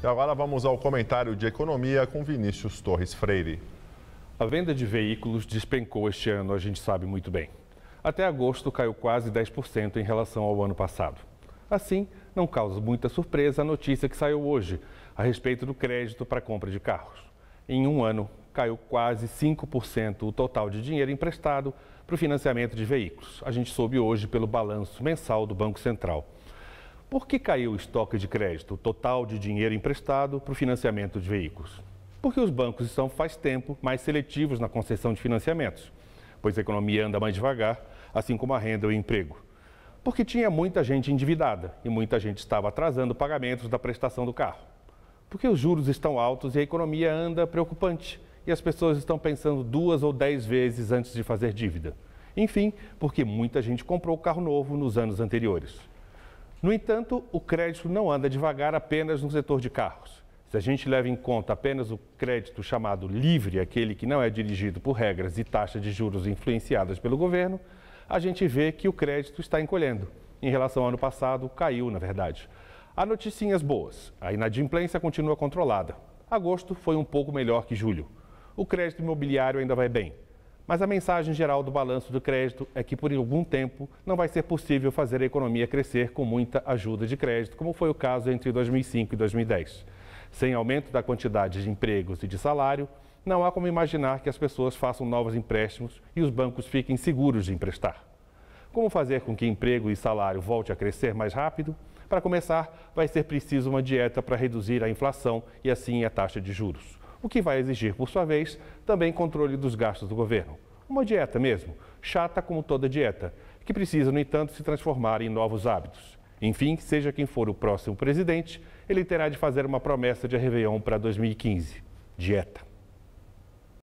E agora vamos ao comentário de economia com Vinícius Torres Freire. A venda de veículos despencou este ano, a gente sabe muito bem. Até agosto caiu quase 10% em relação ao ano passado. Assim, não causa muita surpresa a notícia que saiu hoje a respeito do crédito para compra de carros. Em um ano, caiu quase 5% o total de dinheiro emprestado para o financiamento de veículos. A gente soube hoje pelo balanço mensal do Banco Central. Por que caiu o estoque de crédito total de dinheiro emprestado para o financiamento de veículos? Porque os bancos estão faz tempo mais seletivos na concessão de financiamentos, pois a economia anda mais devagar, assim como a renda e o emprego. Porque tinha muita gente endividada e muita gente estava atrasando pagamentos da prestação do carro. Porque os juros estão altos e a economia anda preocupante e as pessoas estão pensando duas ou dez vezes antes de fazer dívida. Enfim, porque muita gente comprou carro novo nos anos anteriores. No entanto, o crédito não anda devagar apenas no setor de carros. Se a gente leva em conta apenas o crédito chamado livre, aquele que não é dirigido por regras e taxas de juros influenciadas pelo governo, a gente vê que o crédito está encolhendo. Em relação ao ano passado, caiu, na verdade. Há notícias boas. A inadimplência continua controlada. Agosto foi um pouco melhor que julho. O crédito imobiliário ainda vai bem, mas a mensagem geral do balanço do crédito é que, por algum tempo, não vai ser possível fazer a economia crescer com muita ajuda de crédito, como foi o caso entre 2005 e 2010. Sem aumento da quantidade de empregos e de salário, não há como imaginar que as pessoas façam novos empréstimos e os bancos fiquem seguros de emprestar. Como fazer com que emprego e salário volte a crescer mais rápido? Para começar, vai ser preciso uma dieta para reduzir a inflação e assim a taxa de juros o que vai exigir, por sua vez, também controle dos gastos do governo. Uma dieta mesmo, chata como toda dieta, que precisa, no entanto, se transformar em novos hábitos. Enfim, seja quem for o próximo presidente, ele terá de fazer uma promessa de Réveillon para 2015: dieta.